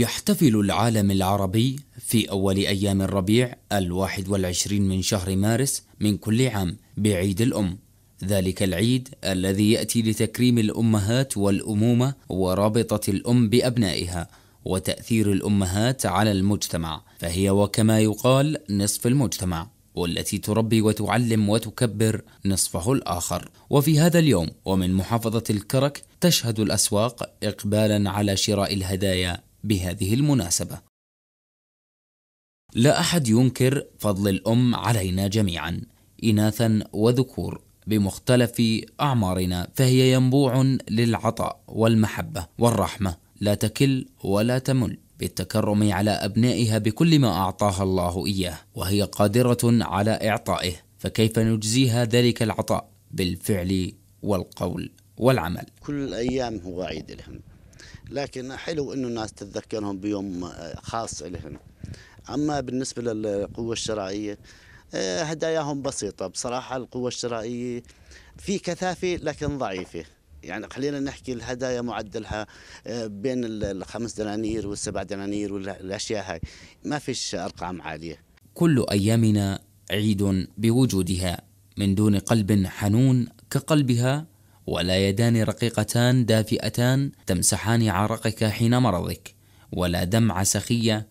يحتفل العالم العربي في أول أيام الربيع الواحد والعشرين من شهر مارس من كل عام بعيد الأم ذلك العيد الذي يأتي لتكريم الأمهات والأمومة ورابطة الأم بأبنائها وتأثير الأمهات على المجتمع فهي وكما يقال نصف المجتمع والتي تربي وتعلم وتكبر نصفه الآخر وفي هذا اليوم ومن محافظة الكرك تشهد الأسواق إقبالا على شراء الهدايا بهذه المناسبة. لا أحد ينكر فضل الأم علينا جميعا إناثا وذكور بمختلف أعمارنا فهي ينبوع للعطاء والمحبة والرحمة لا تكل ولا تمل بالتكرم على أبنائها بكل ما أعطاها الله إياه وهي قادرة على إعطائه فكيف نجزيها ذلك العطاء بالفعل والقول والعمل كل الأيام هو عيد الهم لكن حلو انه الناس تتذكرهم بيوم خاص لهم اما بالنسبه للقوه الشرائيه آه، هداياهم بسيطة بصراحة القوة الشرائية في كثافة لكن ضعيفة يعني خلينا نحكي الهدايا معدلها آه، بين الخمس دنانير والسبع دنانير والأشياء هاي ما فيش أرقام عالية كل أيامنا عيد بوجودها من دون قلب حنون كقلبها ولا يدان رقيقتان دافئتان تمسحان عرقك حين مرضك ولا دمعة سخية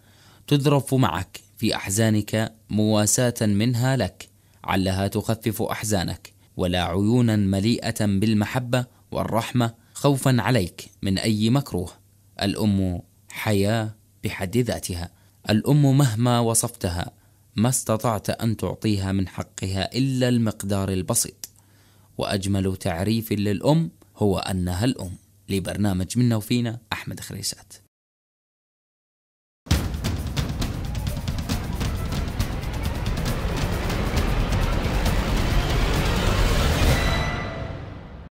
تذرف معك في أحزانك مواساة منها لك علها تخفف أحزانك ولا عيونا مليئة بالمحبة والرحمة خوفا عليك من أي مكروه الأم حياة بحد ذاتها الأم مهما وصفتها ما استطعت أن تعطيها من حقها إلا المقدار البسيط وأجمل تعريف للأم هو أنها الأم لبرنامج منا وفينا أحمد خريسات